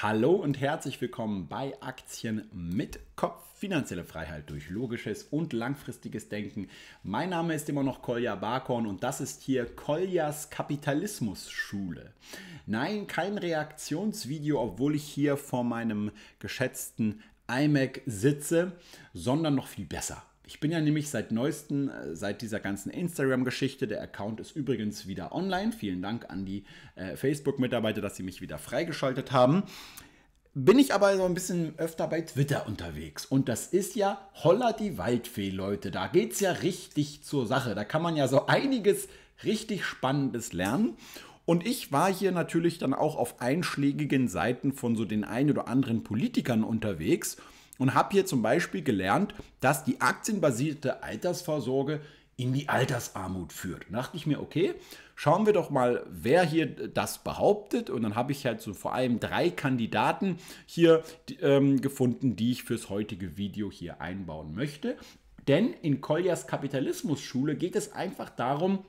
Hallo und herzlich willkommen bei Aktien mit Kopf. Finanzielle Freiheit durch logisches und langfristiges Denken. Mein Name ist immer noch Kolja Barkorn und das ist hier Koljas Kapitalismus-Schule. Nein, kein Reaktionsvideo, obwohl ich hier vor meinem geschätzten iMac sitze, sondern noch viel besser. Ich bin ja nämlich seit neuestem, äh, seit dieser ganzen Instagram-Geschichte, der Account ist übrigens wieder online. Vielen Dank an die äh, Facebook-Mitarbeiter, dass sie mich wieder freigeschaltet haben. Bin ich aber so ein bisschen öfter bei Twitter unterwegs. Und das ist ja Holla die Waldfee, Leute. Da geht es ja richtig zur Sache. Da kann man ja so einiges richtig Spannendes lernen. Und ich war hier natürlich dann auch auf einschlägigen Seiten von so den ein oder anderen Politikern unterwegs und habe hier zum Beispiel gelernt, dass die aktienbasierte Altersvorsorge in die Altersarmut führt. Da dachte ich mir, okay, schauen wir doch mal, wer hier das behauptet. Und dann habe ich halt so vor allem drei Kandidaten hier ähm, gefunden, die ich fürs heutige Video hier einbauen möchte. Denn in Koljas Kapitalismusschule geht es einfach darum,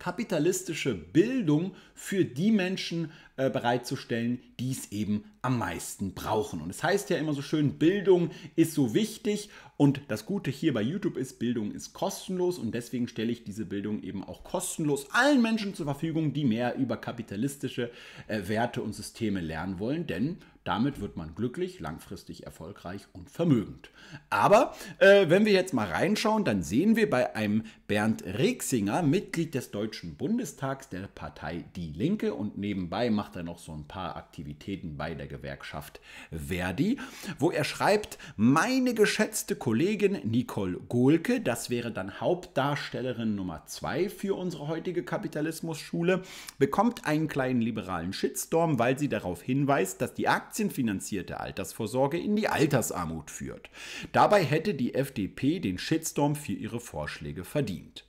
kapitalistische Bildung für die Menschen äh, bereitzustellen, die es eben am meisten brauchen. Und es das heißt ja immer so schön, Bildung ist so wichtig und das Gute hier bei YouTube ist, Bildung ist kostenlos und deswegen stelle ich diese Bildung eben auch kostenlos allen Menschen zur Verfügung, die mehr über kapitalistische äh, Werte und Systeme lernen wollen, denn damit wird man glücklich, langfristig erfolgreich und vermögend. Aber äh, wenn wir jetzt mal reinschauen, dann sehen wir bei einem Bernd Rexinger, Mitglied des Deutschen Bundestags der Partei Die Linke und nebenbei macht er noch so ein paar Aktivitäten bei der Gewerkschaft Verdi, wo er schreibt, meine geschätzte Kollegin Nicole Gohlke, das wäre dann Hauptdarstellerin Nummer zwei für unsere heutige Kapitalismusschule, bekommt einen kleinen liberalen Shitstorm, weil sie darauf hinweist, dass die aktienfinanzierte Altersvorsorge in die Altersarmut führt. Dabei hätte die FDP den Shitstorm für ihre Vorschläge verdient.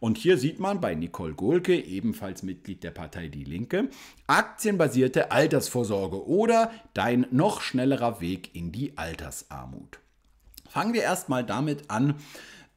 Und hier sieht man bei Nicole Gohlke, ebenfalls Mitglied der Partei Die Linke, aktienbasierte Altersvorsorge oder dein noch schnellerer Weg in die Altersarmut. Fangen wir erstmal damit an,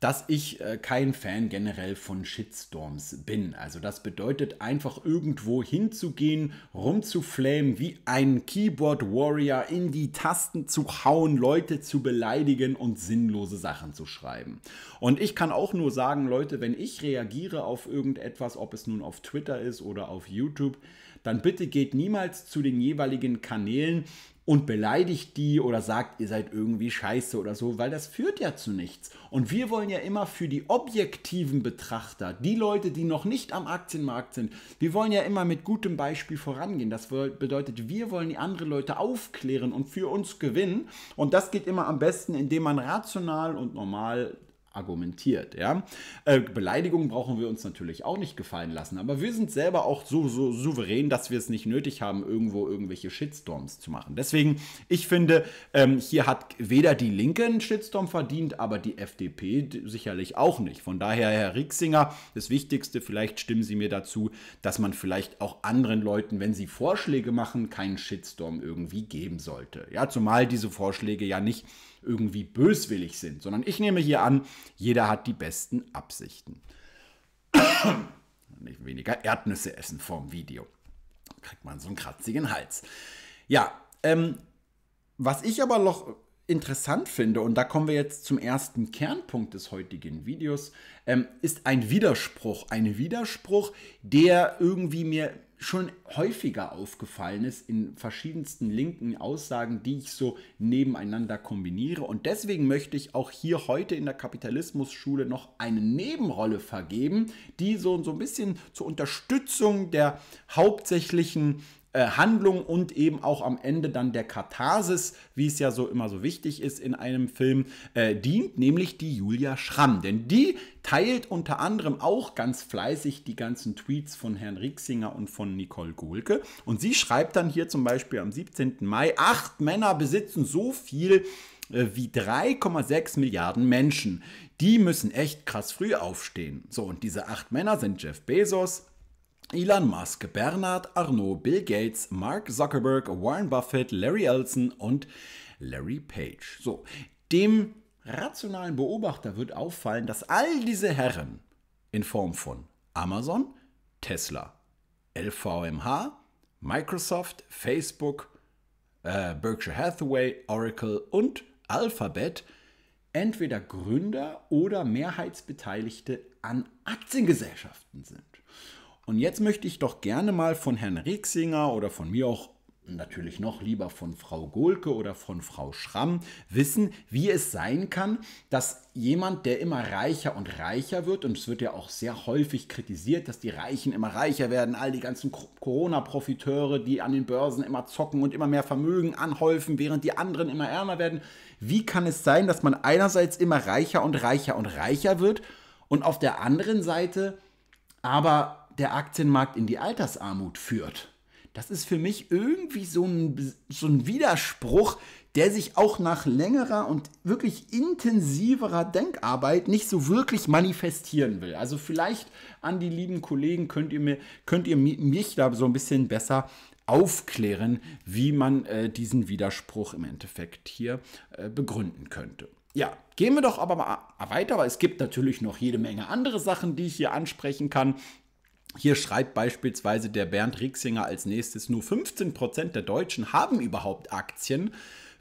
dass ich äh, kein Fan generell von Shitstorms bin. Also das bedeutet einfach irgendwo hinzugehen, rumzuflamen, wie ein Keyboard Warrior in die Tasten zu hauen, Leute zu beleidigen und sinnlose Sachen zu schreiben. Und ich kann auch nur sagen, Leute, wenn ich reagiere auf irgendetwas, ob es nun auf Twitter ist oder auf YouTube, dann bitte geht niemals zu den jeweiligen Kanälen und beleidigt die oder sagt, ihr seid irgendwie scheiße oder so, weil das führt ja zu nichts. Und wir wollen ja immer für die objektiven Betrachter, die Leute, die noch nicht am Aktienmarkt sind, wir wollen ja immer mit gutem Beispiel vorangehen. Das bedeutet, wir wollen die anderen Leute aufklären und für uns gewinnen. Und das geht immer am besten, indem man rational und normal argumentiert. Ja? Äh, Beleidigungen brauchen wir uns natürlich auch nicht gefallen lassen, aber wir sind selber auch so, so souverän, dass wir es nicht nötig haben, irgendwo irgendwelche Shitstorms zu machen. Deswegen, ich finde, ähm, hier hat weder die Linke einen Shitstorm verdient, aber die FDP sicherlich auch nicht. Von daher, Herr Rixinger, das Wichtigste, vielleicht stimmen Sie mir dazu, dass man vielleicht auch anderen Leuten, wenn sie Vorschläge machen, keinen Shitstorm irgendwie geben sollte. Ja, zumal diese Vorschläge ja nicht irgendwie böswillig sind, sondern ich nehme hier an, jeder hat die besten Absichten. Nicht weniger Erdnüsse essen vorm Video. Da kriegt man so einen kratzigen Hals. Ja, ähm, was ich aber noch interessant finde, und da kommen wir jetzt zum ersten Kernpunkt des heutigen Videos, ähm, ist ein Widerspruch. Ein Widerspruch, der irgendwie mir schon häufiger aufgefallen ist in verschiedensten linken Aussagen, die ich so nebeneinander kombiniere. Und deswegen möchte ich auch hier heute in der Kapitalismusschule noch eine Nebenrolle vergeben, die so, so ein bisschen zur Unterstützung der hauptsächlichen äh, Handlung und eben auch am Ende dann der Katharsis, wie es ja so immer so wichtig ist in einem Film, äh, dient, nämlich die Julia Schramm. Denn die teilt unter anderem auch ganz fleißig die ganzen Tweets von Herrn Rixinger und von Nicole Gohlke. Und sie schreibt dann hier zum Beispiel am 17. Mai, acht Männer besitzen so viel äh, wie 3,6 Milliarden Menschen. Die müssen echt krass früh aufstehen. So, und diese acht Männer sind Jeff Bezos, Elon Musk, Bernard Arnault, Bill Gates, Mark Zuckerberg, Warren Buffett, Larry Ellison und Larry Page. So, dem rationalen Beobachter wird auffallen, dass all diese Herren in Form von Amazon, Tesla, LVMH, Microsoft, Facebook, äh, Berkshire Hathaway, Oracle und Alphabet entweder Gründer oder Mehrheitsbeteiligte an Aktiengesellschaften sind. Und jetzt möchte ich doch gerne mal von Herrn Rixinger oder von mir auch natürlich noch lieber von Frau Gohlke oder von Frau Schramm wissen, wie es sein kann, dass jemand, der immer reicher und reicher wird, und es wird ja auch sehr häufig kritisiert, dass die Reichen immer reicher werden, all die ganzen Corona-Profiteure, die an den Börsen immer zocken und immer mehr Vermögen anhäufen, während die anderen immer ärmer werden. Wie kann es sein, dass man einerseits immer reicher und reicher und reicher wird und auf der anderen Seite aber der Aktienmarkt in die Altersarmut führt. Das ist für mich irgendwie so ein, so ein Widerspruch, der sich auch nach längerer und wirklich intensiverer Denkarbeit nicht so wirklich manifestieren will. Also vielleicht an die lieben Kollegen könnt ihr, mir, könnt ihr mich da so ein bisschen besser aufklären, wie man äh, diesen Widerspruch im Endeffekt hier äh, begründen könnte. Ja, gehen wir doch aber mal weiter, weil es gibt natürlich noch jede Menge andere Sachen, die ich hier ansprechen kann. Hier schreibt beispielsweise der Bernd Rixinger als nächstes, nur 15% der Deutschen haben überhaupt Aktien.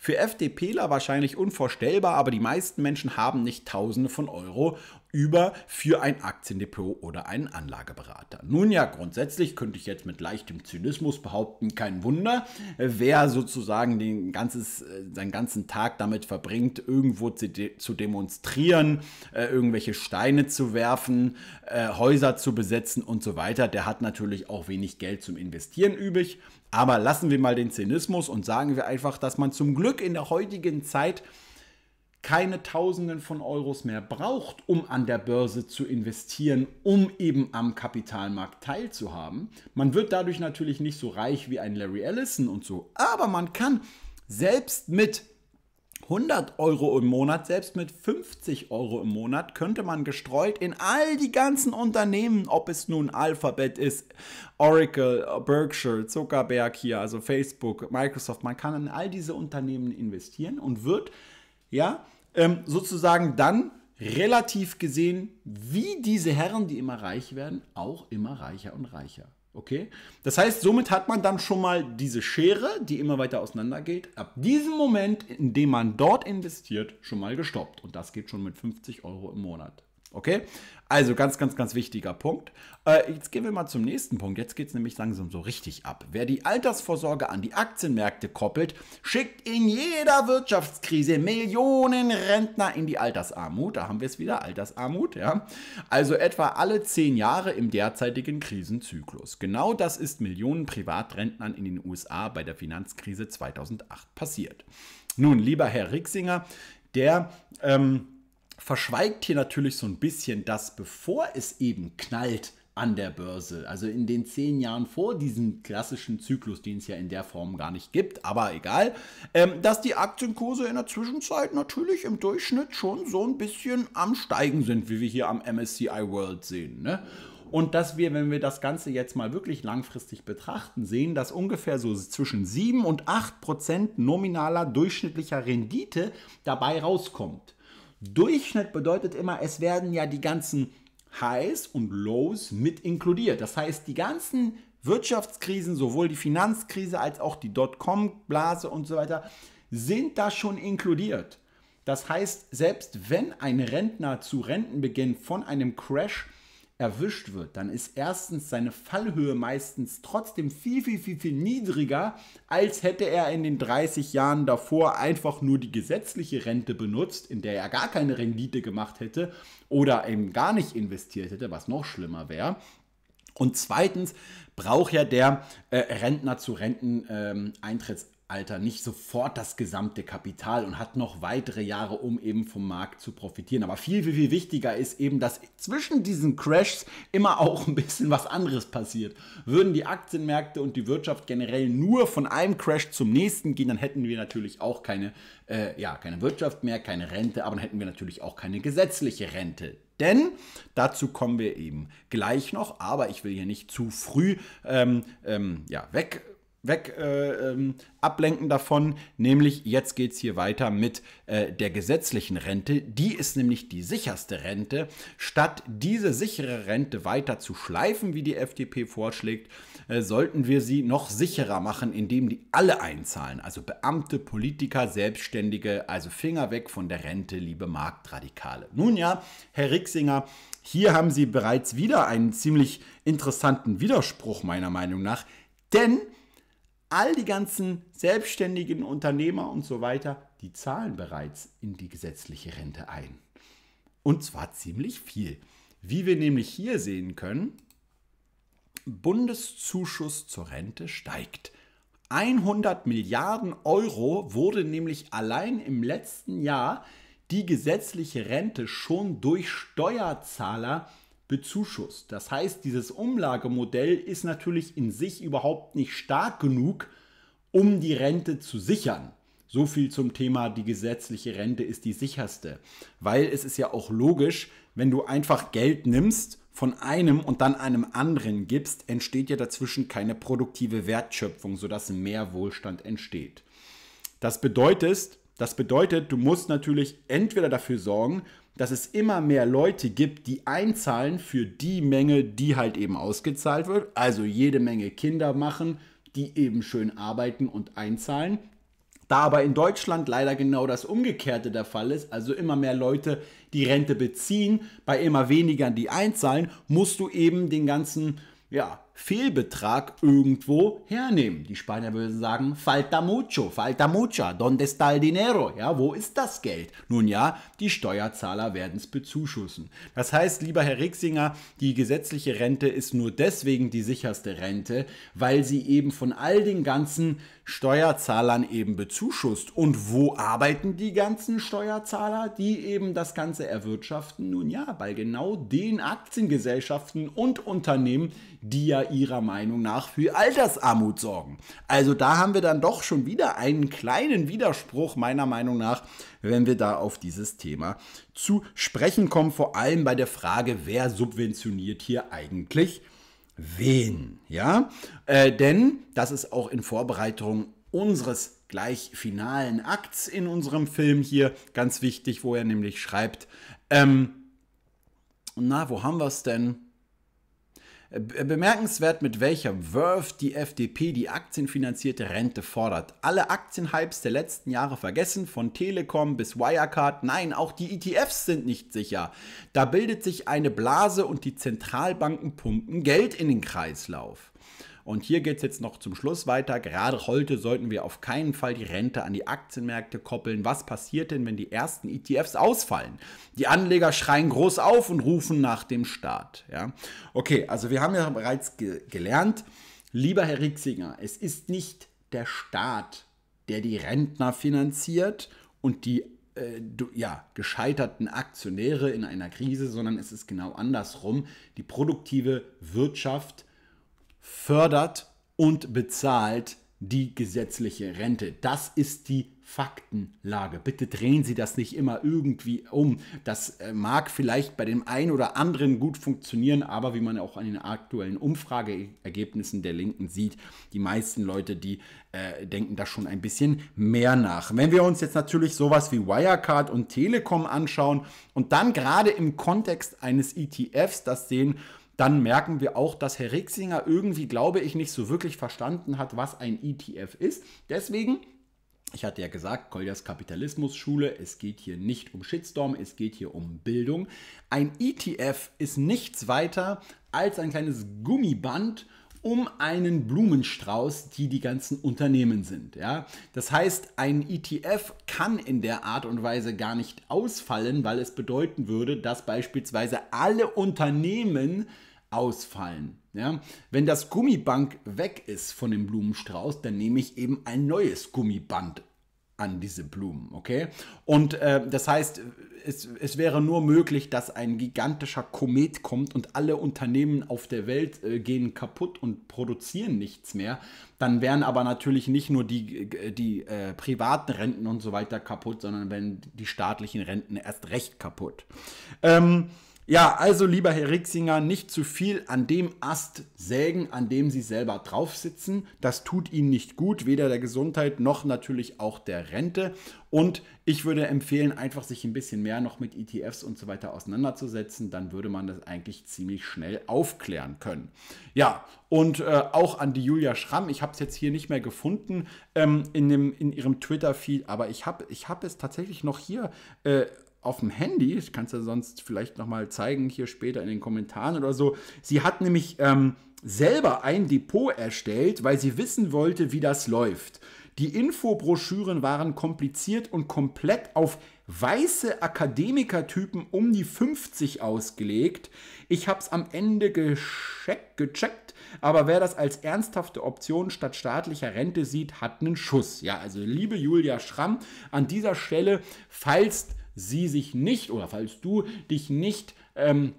Für FDPler wahrscheinlich unvorstellbar, aber die meisten Menschen haben nicht Tausende von Euro über für ein Aktiendepot oder einen Anlageberater. Nun ja, grundsätzlich könnte ich jetzt mit leichtem Zynismus behaupten, kein Wunder, wer sozusagen den ganzes, äh, seinen ganzen Tag damit verbringt, irgendwo zu, de zu demonstrieren, äh, irgendwelche Steine zu werfen, äh, Häuser zu besetzen und so weiter, der hat natürlich auch wenig Geld zum Investieren übrig. Aber lassen wir mal den Zynismus und sagen wir einfach, dass man zum Glück in der heutigen Zeit keine Tausenden von Euros mehr braucht, um an der Börse zu investieren, um eben am Kapitalmarkt teilzuhaben. Man wird dadurch natürlich nicht so reich wie ein Larry Ellison und so, aber man kann selbst mit 100 Euro im Monat, selbst mit 50 Euro im Monat, könnte man gestreut in all die ganzen Unternehmen, ob es nun Alphabet ist, Oracle, Berkshire, Zuckerberg hier, also Facebook, Microsoft, man kann in all diese Unternehmen investieren und wird ja ähm, sozusagen dann relativ gesehen, wie diese Herren, die immer reich werden, auch immer reicher und reicher. Okay? Das heißt, somit hat man dann schon mal diese Schere, die immer weiter auseinander geht, ab diesem Moment, in dem man dort investiert, schon mal gestoppt. Und das geht schon mit 50 Euro im Monat. Okay? Also ganz, ganz, ganz wichtiger Punkt. Äh, jetzt gehen wir mal zum nächsten Punkt. Jetzt geht es nämlich langsam so richtig ab. Wer die Altersvorsorge an die Aktienmärkte koppelt, schickt in jeder Wirtschaftskrise Millionen Rentner in die Altersarmut. Da haben wir es wieder, Altersarmut. Ja? Also etwa alle zehn Jahre im derzeitigen Krisenzyklus. Genau das ist Millionen Privatrentnern in den USA bei der Finanzkrise 2008 passiert. Nun, lieber Herr Rixinger, der... Ähm, verschweigt hier natürlich so ein bisschen, dass bevor es eben knallt an der Börse, also in den zehn Jahren vor diesem klassischen Zyklus, den es ja in der Form gar nicht gibt, aber egal, ähm, dass die Aktienkurse in der Zwischenzeit natürlich im Durchschnitt schon so ein bisschen am Steigen sind, wie wir hier am MSCI World sehen. Ne? Und dass wir, wenn wir das Ganze jetzt mal wirklich langfristig betrachten, sehen, dass ungefähr so zwischen 7 und 8 Prozent nominaler durchschnittlicher Rendite dabei rauskommt. Durchschnitt bedeutet immer, es werden ja die ganzen Highs und Lows mit inkludiert. Das heißt, die ganzen Wirtschaftskrisen, sowohl die Finanzkrise als auch die Dotcom-Blase und so weiter, sind da schon inkludiert. Das heißt, selbst wenn ein Rentner zu Rentenbeginn von einem Crash erwischt wird, dann ist erstens seine Fallhöhe meistens trotzdem viel, viel, viel, viel niedriger, als hätte er in den 30 Jahren davor einfach nur die gesetzliche Rente benutzt, in der er gar keine Rendite gemacht hätte oder eben gar nicht investiert hätte, was noch schlimmer wäre. Und zweitens braucht ja der äh, Rentner zu Renteneintrittsalter ähm, Alter nicht sofort das gesamte Kapital und hat noch weitere Jahre, um eben vom Markt zu profitieren. Aber viel, viel, viel wichtiger ist eben, dass zwischen diesen Crashs immer auch ein bisschen was anderes passiert. Würden die Aktienmärkte und die Wirtschaft generell nur von einem Crash zum nächsten gehen, dann hätten wir natürlich auch keine, äh, ja, keine Wirtschaft mehr, keine Rente, aber dann hätten wir natürlich auch keine gesetzliche Rente. Denn dazu kommen wir eben gleich noch, aber ich will hier nicht zu früh ähm, ähm, ja, weg weg äh, ähm, ablenken davon, nämlich jetzt geht es hier weiter mit äh, der gesetzlichen Rente. Die ist nämlich die sicherste Rente. Statt diese sichere Rente weiter zu schleifen, wie die FDP vorschlägt, äh, sollten wir sie noch sicherer machen, indem die alle einzahlen. Also Beamte, Politiker, Selbstständige, also Finger weg von der Rente, liebe Marktradikale. Nun ja, Herr Rixinger, hier haben Sie bereits wieder einen ziemlich interessanten Widerspruch meiner Meinung nach, denn all die ganzen selbstständigen Unternehmer und so weiter, die zahlen bereits in die gesetzliche Rente ein. Und zwar ziemlich viel. Wie wir nämlich hier sehen können, Bundeszuschuss zur Rente steigt. 100 Milliarden Euro wurde nämlich allein im letzten Jahr die gesetzliche Rente schon durch Steuerzahler bezuschusst. Das heißt, dieses Umlagemodell ist natürlich in sich überhaupt nicht stark genug, um die Rente zu sichern. So viel zum Thema, die gesetzliche Rente ist die sicherste. Weil es ist ja auch logisch, wenn du einfach Geld nimmst von einem und dann einem anderen gibst, entsteht ja dazwischen keine produktive Wertschöpfung, sodass mehr Wohlstand entsteht. Das bedeutet, das bedeutet, du musst natürlich entweder dafür sorgen, dass es immer mehr Leute gibt, die einzahlen für die Menge, die halt eben ausgezahlt wird. Also jede Menge Kinder machen, die eben schön arbeiten und einzahlen. Da aber in Deutschland leider genau das Umgekehrte der Fall ist, also immer mehr Leute die Rente beziehen, bei immer weniger die einzahlen, musst du eben den ganzen, ja, Fehlbetrag irgendwo hernehmen. Die Spanier würden sagen, falta mucho, falta mucha, donde está el dinero? Ja, wo ist das Geld? Nun ja, die Steuerzahler werden es bezuschussen. Das heißt, lieber Herr Rixinger, die gesetzliche Rente ist nur deswegen die sicherste Rente, weil sie eben von all den ganzen Steuerzahlern eben bezuschusst. Und wo arbeiten die ganzen Steuerzahler, die eben das Ganze erwirtschaften? Nun ja, bei genau den Aktiengesellschaften und Unternehmen, die ja ihrer Meinung nach für Altersarmut sorgen. Also da haben wir dann doch schon wieder einen kleinen Widerspruch meiner Meinung nach, wenn wir da auf dieses Thema zu sprechen kommen, vor allem bei der Frage, wer subventioniert hier eigentlich wen, ja? Äh, denn das ist auch in Vorbereitung unseres gleich finalen Akts in unserem Film hier ganz wichtig, wo er nämlich schreibt, ähm, na, wo haben wir es denn? Bemerkenswert, mit welcher Wurf die FDP die aktienfinanzierte Rente fordert. Alle Aktienhypes der letzten Jahre vergessen, von Telekom bis Wirecard. Nein, auch die ETFs sind nicht sicher. Da bildet sich eine Blase und die Zentralbanken pumpen Geld in den Kreislauf. Und hier geht es jetzt noch zum Schluss weiter. Gerade heute sollten wir auf keinen Fall die Rente an die Aktienmärkte koppeln. Was passiert denn, wenn die ersten ETFs ausfallen? Die Anleger schreien groß auf und rufen nach dem Staat. Ja? Okay, also wir haben ja bereits ge gelernt, lieber Herr Rixinger, es ist nicht der Staat, der die Rentner finanziert und die äh, ja, gescheiterten Aktionäre in einer Krise, sondern es ist genau andersrum. Die produktive Wirtschaft fördert und bezahlt die gesetzliche Rente. Das ist die Faktenlage. Bitte drehen Sie das nicht immer irgendwie um. Das äh, mag vielleicht bei dem einen oder anderen gut funktionieren, aber wie man auch an den aktuellen Umfrageergebnissen der Linken sieht, die meisten Leute, die äh, denken da schon ein bisschen mehr nach. Wenn wir uns jetzt natürlich sowas wie Wirecard und Telekom anschauen und dann gerade im Kontext eines ETFs das sehen, dann merken wir auch, dass Herr Rixinger irgendwie, glaube ich, nicht so wirklich verstanden hat, was ein ETF ist. Deswegen ich hatte ja gesagt, Koljas Kapitalismus-Schule, es geht hier nicht um Shitstorm, es geht hier um Bildung. Ein ETF ist nichts weiter als ein kleines Gummiband um einen Blumenstrauß, die die ganzen Unternehmen sind. Ja? Das heißt, ein ETF kann in der Art und Weise gar nicht ausfallen, weil es bedeuten würde, dass beispielsweise alle Unternehmen ausfallen. Ja? Wenn das Gummiband weg ist von dem Blumenstrauß, dann nehme ich eben ein neues Gummiband an diese Blumen, okay? Und äh, das heißt, es, es wäre nur möglich, dass ein gigantischer Komet kommt und alle Unternehmen auf der Welt äh, gehen kaputt und produzieren nichts mehr. Dann wären aber natürlich nicht nur die, äh, die äh, privaten Renten und so weiter kaputt, sondern wenn die staatlichen Renten erst recht kaputt. Ähm, ja, also lieber Herr Rixinger, nicht zu viel an dem Ast sägen, an dem Sie selber drauf sitzen. Das tut Ihnen nicht gut, weder der Gesundheit noch natürlich auch der Rente. Und ich würde empfehlen, einfach sich ein bisschen mehr noch mit ETFs und so weiter auseinanderzusetzen. Dann würde man das eigentlich ziemlich schnell aufklären können. Ja, und äh, auch an die Julia Schramm. Ich habe es jetzt hier nicht mehr gefunden ähm, in, dem, in ihrem Twitter-Feed, aber ich habe ich hab es tatsächlich noch hier. Äh, auf dem Handy, ich kann es ja sonst vielleicht nochmal zeigen hier später in den Kommentaren oder so, sie hat nämlich ähm, selber ein Depot erstellt, weil sie wissen wollte, wie das läuft. Die Infobroschüren waren kompliziert und komplett auf weiße Akademikertypen um die 50 ausgelegt. Ich habe es am Ende gecheckt, gecheckt, aber wer das als ernsthafte Option statt staatlicher Rente sieht, hat einen Schuss. Ja, also liebe Julia Schramm, an dieser Stelle, falls sie sich nicht oder falls du dich nicht ähm,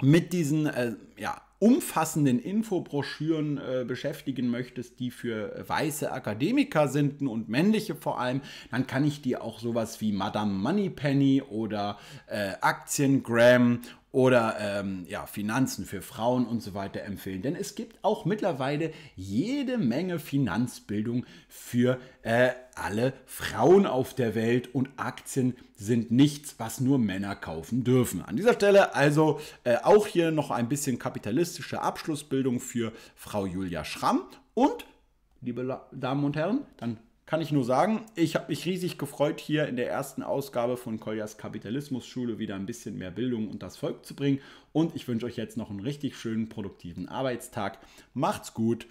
mit diesen äh, ja, umfassenden Infobroschüren äh, beschäftigen möchtest, die für weiße Akademiker sind und männliche vor allem, dann kann ich dir auch sowas wie Madame Moneypenny oder äh, Aktiengram oder ähm, ja, Finanzen für Frauen und so weiter empfehlen. Denn es gibt auch mittlerweile jede Menge Finanzbildung für äh, alle Frauen auf der Welt und Aktien sind nichts, was nur Männer kaufen dürfen. An dieser Stelle also äh, auch hier noch ein bisschen kapitalistische Abschlussbildung für Frau Julia Schramm und, liebe Damen und Herren, dann kann ich nur sagen, ich habe mich riesig gefreut, hier in der ersten Ausgabe von Koljas Kapitalismusschule wieder ein bisschen mehr Bildung und das Volk zu bringen. Und ich wünsche euch jetzt noch einen richtig schönen, produktiven Arbeitstag. Macht's gut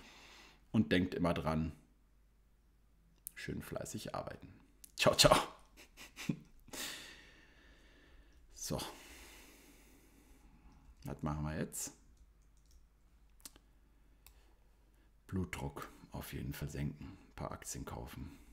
und denkt immer dran, schön fleißig arbeiten. Ciao, ciao. so. Was machen wir jetzt? Blutdruck auf jeden Fall senken paar Aktien kaufen.